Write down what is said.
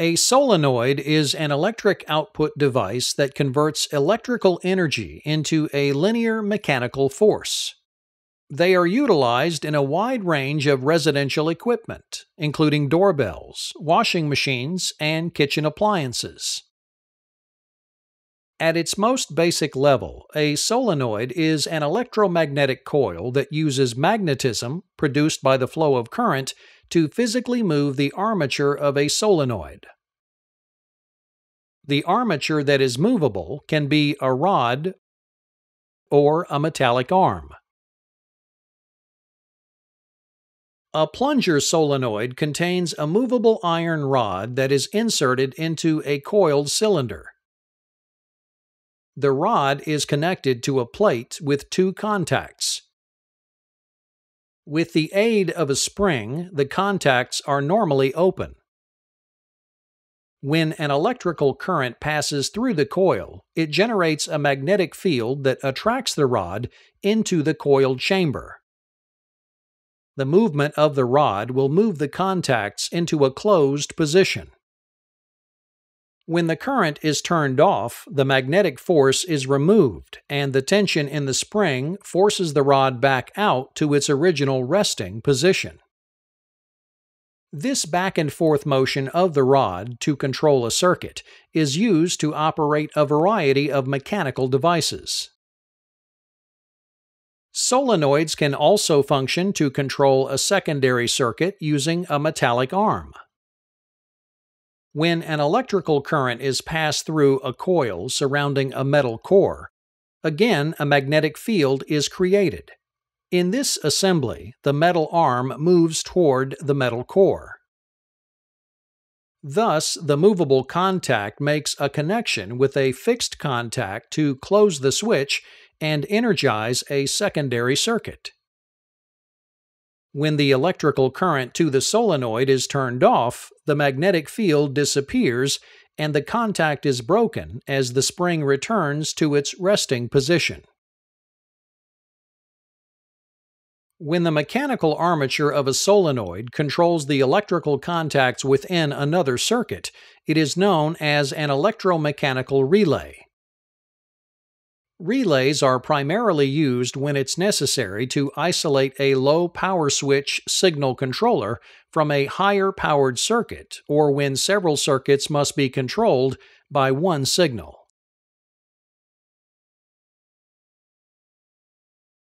A solenoid is an electric output device that converts electrical energy into a linear mechanical force. They are utilized in a wide range of residential equipment, including doorbells, washing machines, and kitchen appliances. At its most basic level, a solenoid is an electromagnetic coil that uses magnetism, produced by the flow of current, to physically move the armature of a solenoid. The armature that is movable can be a rod or a metallic arm. A plunger solenoid contains a movable iron rod that is inserted into a coiled cylinder. The rod is connected to a plate with two contacts. With the aid of a spring, the contacts are normally open. When an electrical current passes through the coil, it generates a magnetic field that attracts the rod into the coiled chamber. The movement of the rod will move the contacts into a closed position. When the current is turned off, the magnetic force is removed, and the tension in the spring forces the rod back out to its original resting position. This back and forth motion of the rod to control a circuit is used to operate a variety of mechanical devices. Solenoids can also function to control a secondary circuit using a metallic arm. When an electrical current is passed through a coil surrounding a metal core, again a magnetic field is created. In this assembly, the metal arm moves toward the metal core. Thus, the movable contact makes a connection with a fixed contact to close the switch and energize a secondary circuit. When the electrical current to the solenoid is turned off, the magnetic field disappears and the contact is broken as the spring returns to its resting position. When the mechanical armature of a solenoid controls the electrical contacts within another circuit, it is known as an electromechanical relay. Relays are primarily used when it's necessary to isolate a low power switch signal controller from a higher powered circuit or when several circuits must be controlled by one signal.